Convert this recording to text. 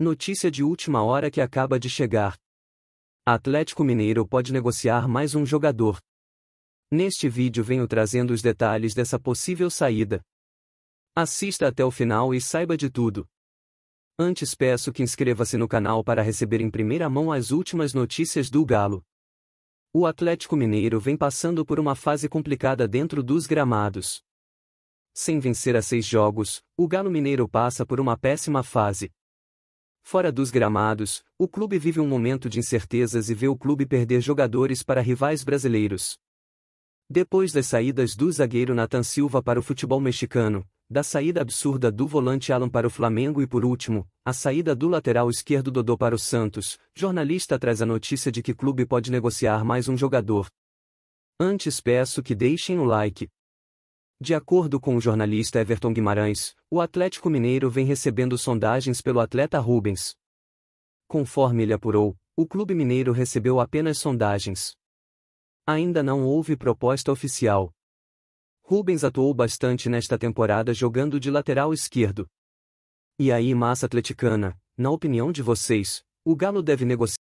Notícia de última hora que acaba de chegar. Atlético Mineiro pode negociar mais um jogador. Neste vídeo venho trazendo os detalhes dessa possível saída. Assista até o final e saiba de tudo. Antes peço que inscreva-se no canal para receber em primeira mão as últimas notícias do Galo. O Atlético Mineiro vem passando por uma fase complicada dentro dos gramados. Sem vencer a seis jogos, o Galo Mineiro passa por uma péssima fase. Fora dos gramados, o clube vive um momento de incertezas e vê o clube perder jogadores para rivais brasileiros. Depois das saídas do zagueiro Nathan Silva para o futebol mexicano, da saída absurda do volante Alan para o Flamengo e por último, a saída do lateral esquerdo Dodô para o Santos, jornalista traz a notícia de que clube pode negociar mais um jogador. Antes peço que deixem o like, de acordo com o jornalista Everton Guimarães, o Atlético Mineiro vem recebendo sondagens pelo atleta Rubens. Conforme ele apurou, o clube mineiro recebeu apenas sondagens. Ainda não houve proposta oficial. Rubens atuou bastante nesta temporada jogando de lateral esquerdo. E aí, massa atleticana, na opinião de vocês, o Galo deve negociar